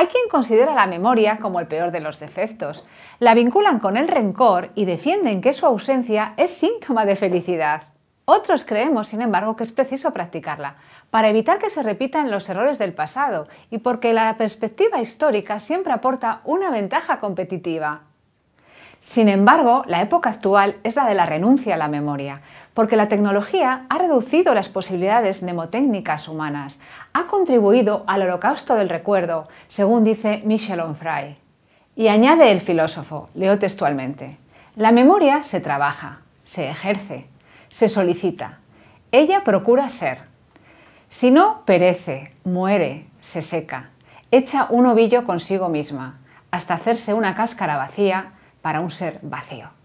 Hay quien considera la memoria como el peor de los defectos. La vinculan con el rencor y defienden que su ausencia es síntoma de felicidad. Otros creemos, sin embargo, que es preciso practicarla, para evitar que se repitan los errores del pasado y porque la perspectiva histórica siempre aporta una ventaja competitiva. Sin embargo, la época actual es la de la renuncia a la memoria, porque la tecnología ha reducido las posibilidades mnemotécnicas humanas, ha contribuido al holocausto del recuerdo, según dice Michel Onfray. Y añade el filósofo, leo textualmente, la memoria se trabaja, se ejerce, se solicita, ella procura ser. Si no, perece, muere, se seca, echa un ovillo consigo misma, hasta hacerse una cáscara vacía, para un ser vacío.